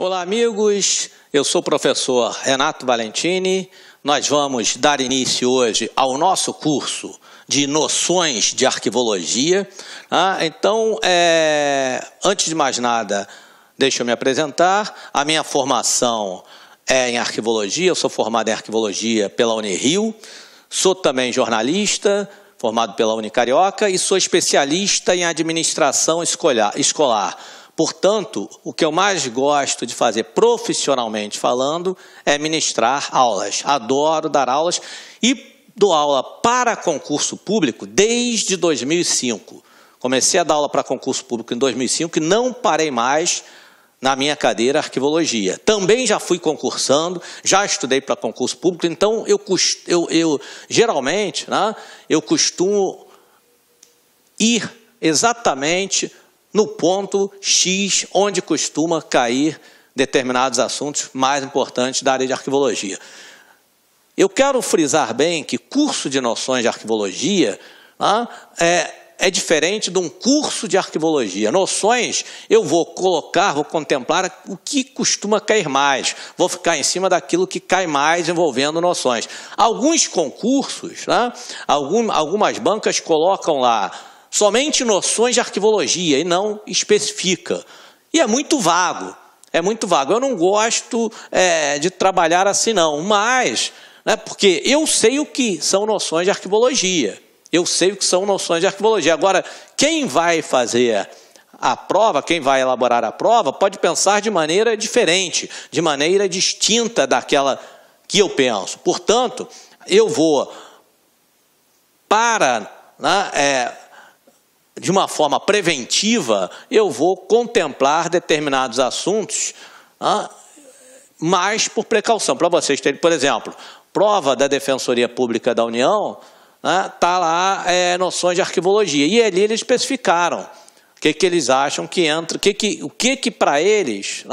Olá, amigos. Eu sou o professor Renato Valentini. Nós vamos dar início hoje ao nosso curso de noções de arquivologia. Ah, então, é... antes de mais nada, deixa eu me apresentar. A minha formação é em arquivologia. Eu sou formado em arquivologia pela Unirio. Sou também jornalista, formado pela Unicarioca, e sou especialista em administração escolar Portanto, o que eu mais gosto de fazer profissionalmente falando é ministrar aulas. Adoro dar aulas e dou aula para concurso público desde 2005. Comecei a dar aula para concurso público em 2005 e não parei mais na minha cadeira arquivologia. Também já fui concursando, já estudei para concurso público, então eu, eu, eu geralmente né, eu costumo ir exatamente no ponto X, onde costuma cair determinados assuntos mais importantes da área de arquivologia. Eu quero frisar bem que curso de noções de arquivologia ah, é, é diferente de um curso de arquivologia. Noções, eu vou colocar, vou contemplar o que costuma cair mais. Vou ficar em cima daquilo que cai mais envolvendo noções. Alguns concursos, ah, algumas bancas colocam lá somente noções de arquivologia e não especifica. E é muito vago. É muito vago. Eu não gosto é, de trabalhar assim, não. Mas, né, porque eu sei o que são noções de arquivologia. Eu sei o que são noções de arquivologia. Agora, quem vai fazer a prova, quem vai elaborar a prova, pode pensar de maneira diferente, de maneira distinta daquela que eu penso. Portanto, eu vou para né, é, de uma forma preventiva, eu vou contemplar determinados assuntos ah, mais por precaução. Para vocês terem, por exemplo, prova da Defensoria Pública da União, está lá é, noções de arquivologia. E ali eles especificaram o que, que eles acham que entra, o que, que, o que, que para eles,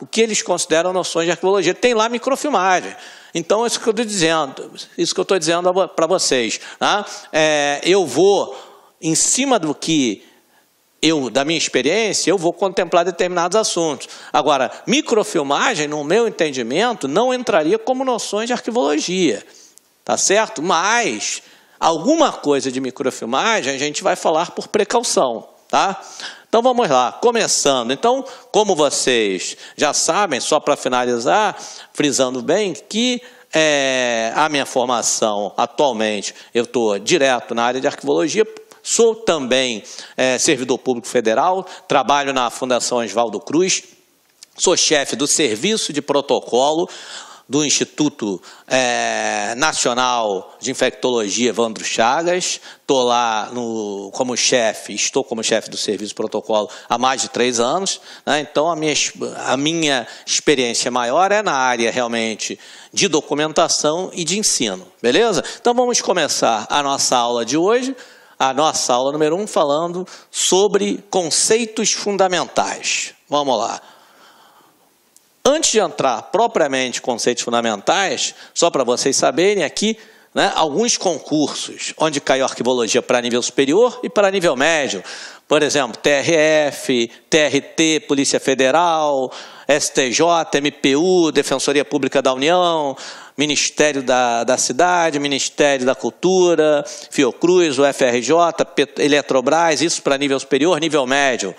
o que eles consideram noções de arquivologia. Tem lá microfilmagem. Então, isso que eu estou dizendo, isso que eu estou dizendo para vocês. Ah, eu vou em cima do que eu, da minha experiência, eu vou contemplar determinados assuntos. Agora, microfilmagem, no meu entendimento, não entraria como noções de arquivologia, tá certo? Mas alguma coisa de microfilmagem a gente vai falar por precaução, tá? Então vamos lá, começando. Então, como vocês já sabem, só para finalizar, frisando bem que é, a minha formação atualmente eu estou direto na área de arquivologia Sou também é, servidor público federal, trabalho na Fundação Oswaldo Cruz, sou chefe do Serviço de Protocolo do Instituto é, Nacional de Infectologia Evandro Chagas. Estou lá no, como chefe, estou como chefe do Serviço de Protocolo há mais de três anos. Né? Então, a minha, a minha experiência maior é na área realmente de documentação e de ensino. Beleza? Então, vamos começar a nossa aula de hoje a nossa aula número um, falando sobre conceitos fundamentais. Vamos lá. Antes de entrar propriamente conceitos fundamentais, só para vocês saberem aqui, é né, alguns concursos onde caiu arquivologia para nível superior e para nível médio. Por exemplo, TRF, TRT, Polícia Federal, STJ, MPU, Defensoria Pública da União, Ministério da, da Cidade, Ministério da Cultura, Fiocruz, UFRJ, Pet Eletrobras, isso para nível superior, nível médio.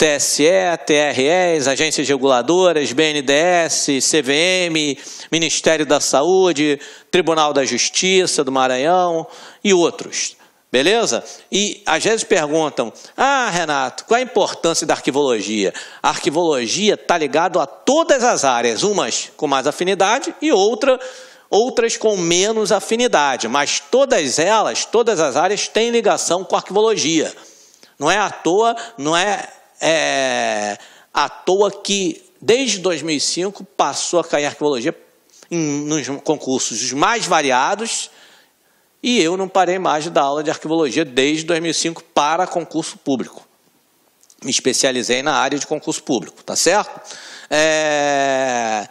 TSE, TREs, agências reguladoras, BNDES, CVM, Ministério da Saúde, Tribunal da Justiça do Maranhão e outros. Beleza? E às vezes perguntam: Ah, Renato, qual a importância da arquivologia? A arquivologia está ligada a todas as áreas, umas com mais afinidade e outra, outras com menos afinidade, mas todas elas, todas as áreas têm ligação com a arquivologia. Não é à toa, não é é, à toa que, desde 2005, passou a cair arqueologia em, nos concursos mais variados, e eu não parei mais de dar aula de arquivologia desde 2005 para concurso público. Me especializei na área de concurso público, tá certo? É...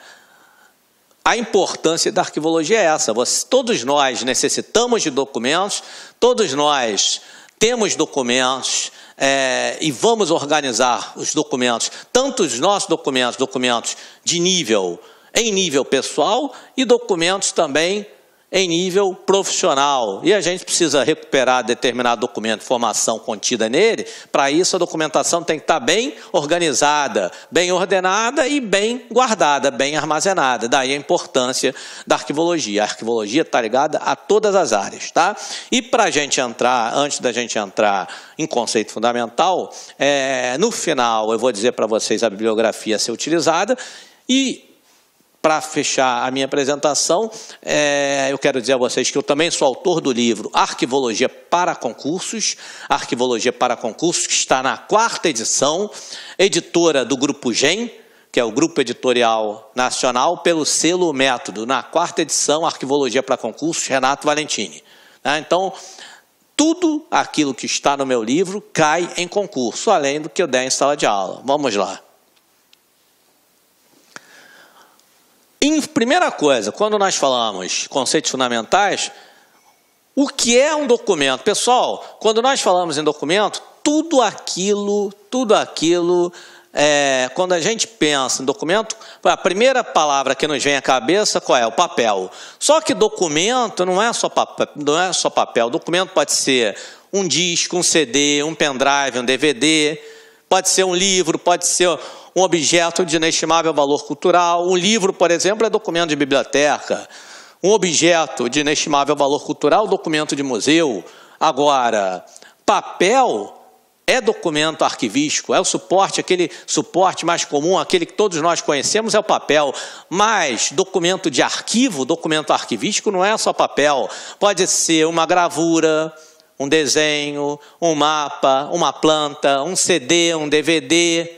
A importância da arquivologia é essa. Você, todos nós necessitamos de documentos, todos nós temos documentos, é, e vamos organizar os documentos, tanto os nossos documentos, documentos de nível, em nível pessoal, e documentos também em nível profissional. E a gente precisa recuperar determinado documento, formação contida nele. Para isso, a documentação tem que estar bem organizada, bem ordenada e bem guardada, bem armazenada. Daí a importância da arquivologia. A arquivologia está ligada a todas as áreas, tá? E para a gente entrar, antes da gente entrar em conceito fundamental, é, no final eu vou dizer para vocês a bibliografia a ser utilizada e para fechar a minha apresentação, é, eu quero dizer a vocês que eu também sou autor do livro Arquivologia para Concursos, Arquivologia para Concursos, que está na quarta edição, editora do Grupo GEM, que é o Grupo Editorial Nacional, pelo selo Método, na quarta edição, Arquivologia para Concursos, Renato Valentini. Né? Então, tudo aquilo que está no meu livro cai em concurso, além do que eu der em sala de aula. Vamos lá. primeira coisa, quando nós falamos conceitos fundamentais, o que é um documento? Pessoal, quando nós falamos em documento, tudo aquilo, tudo aquilo, é, quando a gente pensa em documento, a primeira palavra que nos vem à cabeça qual é? O papel. Só que documento não é só não é só papel. Documento pode ser um disco, um CD, um pendrive, um DVD. Pode ser um livro, pode ser um objeto de inestimável valor cultural. Um livro, por exemplo, é documento de biblioteca. Um objeto de inestimável valor cultural, documento de museu. Agora, papel é documento arquivístico, é o suporte, aquele suporte mais comum, aquele que todos nós conhecemos, é o papel. Mas documento de arquivo, documento arquivístico, não é só papel. Pode ser uma gravura, um desenho, um mapa, uma planta, um CD, um DVD,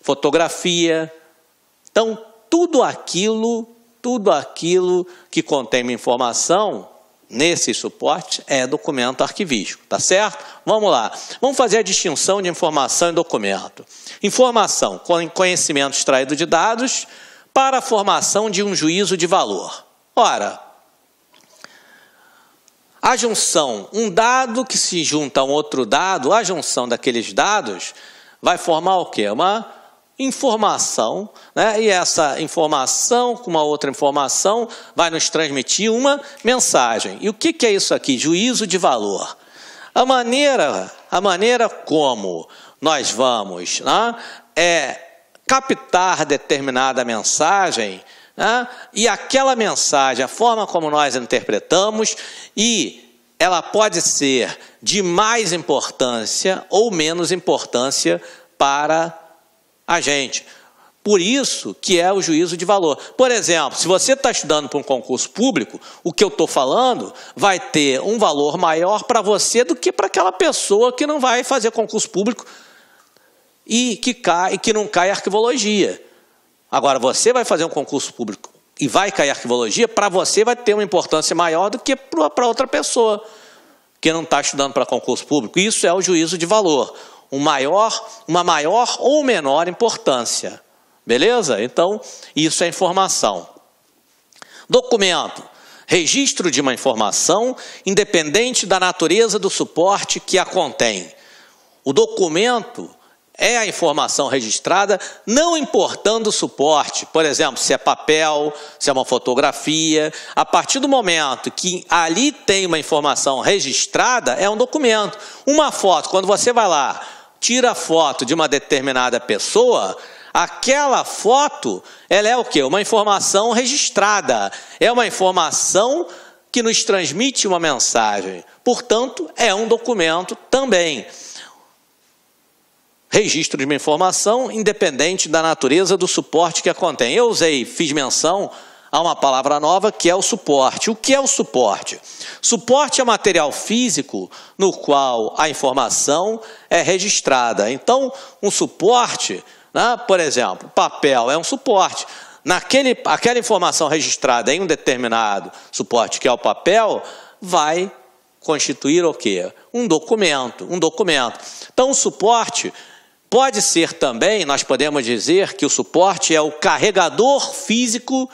fotografia. Então, tudo aquilo, tudo aquilo que contém uma informação nesse suporte é documento arquivístico, tá certo? Vamos lá. Vamos fazer a distinção de informação e documento. Informação, conhecimento extraído de dados para a formação de um juízo de valor. Ora, a junção, um dado que se junta a um outro dado, a junção daqueles dados vai formar o quê? Uma informação, né? e essa informação com uma outra informação vai nos transmitir uma mensagem. E o que, que é isso aqui? Juízo de valor. A maneira, a maneira como nós vamos né? é captar determinada mensagem né? e aquela mensagem, a forma como nós interpretamos, e ela pode ser de mais importância ou menos importância para a gente. Por isso que é o juízo de valor. Por exemplo, se você está estudando para um concurso público, o que eu estou falando vai ter um valor maior para você do que para aquela pessoa que não vai fazer concurso público e que, cai, que não cai arquivologia. Agora, você vai fazer um concurso público e vai cair arquivologia, para você vai ter uma importância maior do que para outra pessoa que não está estudando para concurso público. Isso é o juízo de valor. Um maior, uma maior ou menor importância. Beleza? Então, isso é informação. Documento. Registro de uma informação, independente da natureza do suporte que a contém. O documento é a informação registrada, não importando o suporte, por exemplo, se é papel, se é uma fotografia. A partir do momento que ali tem uma informação registrada, é um documento. Uma foto, quando você vai lá, tira a foto de uma determinada pessoa, aquela foto, ela é o quê? Uma informação registrada. É uma informação que nos transmite uma mensagem. Portanto, é um documento também registro de uma informação independente da natureza do suporte que a contém. Eu usei, fiz menção a uma palavra nova que é o suporte. O que é o suporte? Suporte é material físico no qual a informação é registrada. Então, um suporte, né, por exemplo, papel é um suporte. Naquele, aquela informação registrada em um determinado suporte, que é o papel, vai constituir o quê? Um documento, um documento. Então, o suporte Pode ser também, nós podemos dizer que o suporte é o carregador físico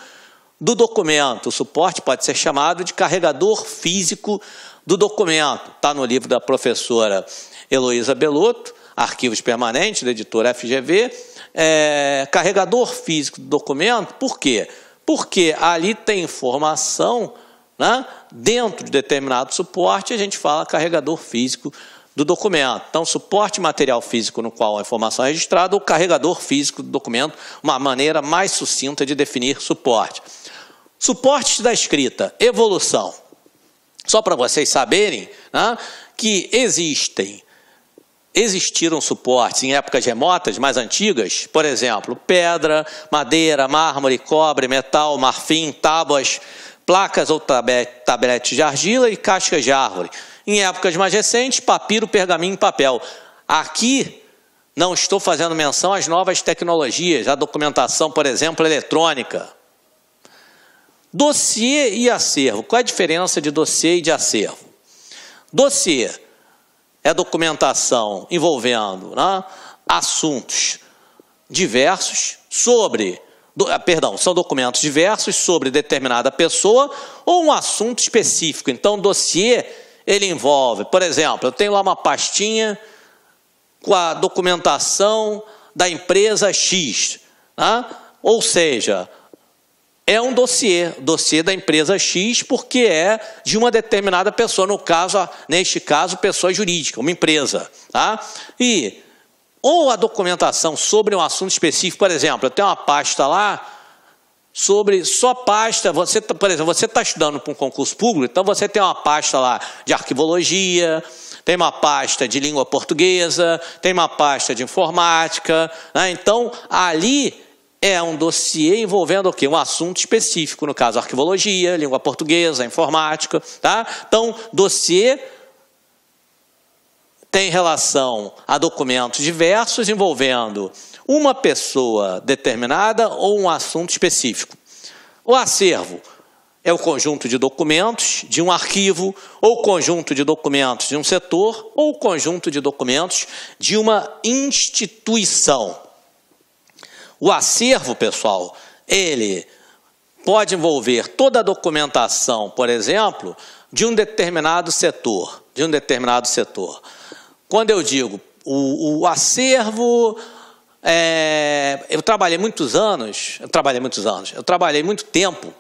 do documento. O suporte pode ser chamado de carregador físico do documento. Está no livro da professora Heloísa Belotto, Arquivos Permanentes, da editora FGV. É, carregador físico do documento, por quê? Porque ali tem informação né, dentro de determinado suporte, a gente fala carregador físico do do documento. Então, suporte material físico no qual a informação é registrada, ou carregador físico do documento, uma maneira mais sucinta de definir suporte. Suportes da escrita, evolução. Só para vocês saberem né, que existem, existiram suportes em épocas remotas, mais antigas, por exemplo, pedra, madeira, mármore, cobre, metal, marfim, tábuas, placas ou tabletes de argila e cascas de árvore em épocas mais recentes, papiro, pergaminho e papel. Aqui, não estou fazendo menção às novas tecnologias, à documentação, por exemplo, eletrônica. Dossiê e acervo. Qual é a diferença de dossiê e de acervo? Dossiê é documentação envolvendo né, assuntos diversos sobre, do, ah, perdão, são documentos diversos sobre determinada pessoa ou um assunto específico. Então, dossiê ele envolve, por exemplo, eu tenho lá uma pastinha com a documentação da empresa X, tá? ou seja, é um dossiê, dossiê da empresa X, porque é de uma determinada pessoa, no caso, neste caso, pessoa jurídica, uma empresa. Tá? E ou a documentação sobre um assunto específico, por exemplo, eu tenho uma pasta lá sobre só pasta. Você, tá, por exemplo, você está estudando para um concurso público, então você tem uma pasta lá de arquivologia, tem uma pasta de língua portuguesa, tem uma pasta de informática. Né? Então, ali é um dossiê envolvendo o quê? Um assunto específico, no caso, arquivologia, língua portuguesa, informática. Tá? Então, dossiê tem relação a documentos diversos envolvendo uma pessoa determinada ou um assunto específico. O acervo é o conjunto de documentos de um arquivo, ou conjunto de documentos de um setor, ou conjunto de documentos de uma instituição. O acervo, pessoal, ele pode envolver toda a documentação, por exemplo, de um determinado setor, de um determinado setor. Quando eu digo o, o acervo, é, eu trabalhei muitos anos, eu trabalhei muitos anos, eu trabalhei muito tempo,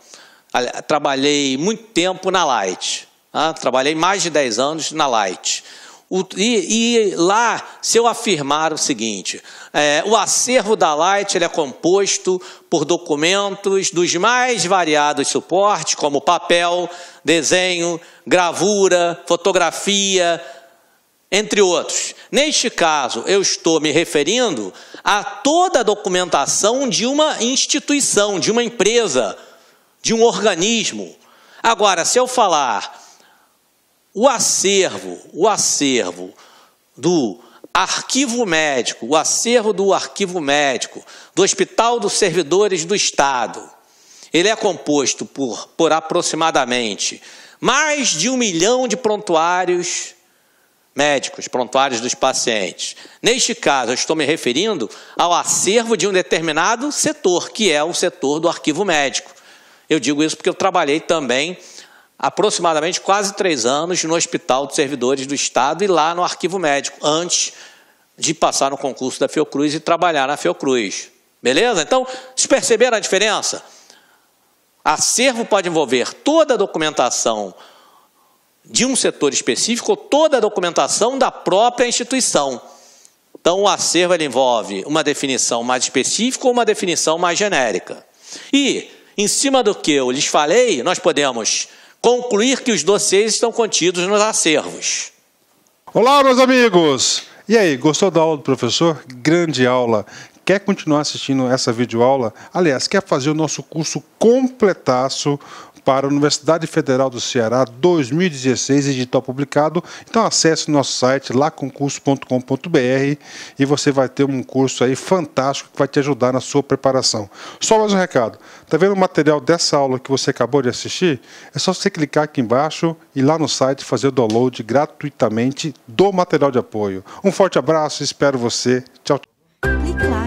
trabalhei muito tempo na Light. Né? Trabalhei mais de 10 anos na Light. O, e, e, lá, se eu afirmar o seguinte, é, o acervo da Light ele é composto por documentos dos mais variados suportes, como papel, desenho, gravura, fotografia, entre outros. Neste caso, eu estou me referindo a toda a documentação de uma instituição, de uma empresa, de um organismo. Agora, se eu falar o acervo, o acervo do arquivo médico, o acervo do arquivo médico do Hospital dos Servidores do Estado, ele é composto por, por aproximadamente mais de um milhão de prontuários médicos, prontuários dos pacientes. Neste caso, eu estou me referindo ao acervo de um determinado setor, que é o setor do arquivo médico. Eu digo isso porque eu trabalhei também aproximadamente quase três anos no Hospital dos Servidores do Estado e lá no Arquivo Médico, antes de passar no concurso da Fiocruz e trabalhar na Fiocruz. Beleza? Então, vocês perceberam a diferença? Acervo pode envolver toda a documentação de um setor específico ou toda a documentação da própria instituição. Então, o acervo envolve uma definição mais específica ou uma definição mais genérica. E, em cima do que eu lhes falei, nós podemos concluir que os dossiês estão contidos nos acervos. Olá, meus amigos! E aí, gostou da aula do professor? Grande aula! Quer continuar assistindo essa videoaula? Aliás, quer fazer o nosso curso completaço? para a Universidade Federal do Ceará 2016, edital publicado. Então acesse nosso site laconcurso.com.br e você vai ter um curso aí fantástico que vai te ajudar na sua preparação. Só mais um recado. Tá vendo o material dessa aula que você acabou de assistir? É só você clicar aqui embaixo e lá no site fazer o download gratuitamente do material de apoio. Um forte abraço, espero você. Tchau. tchau.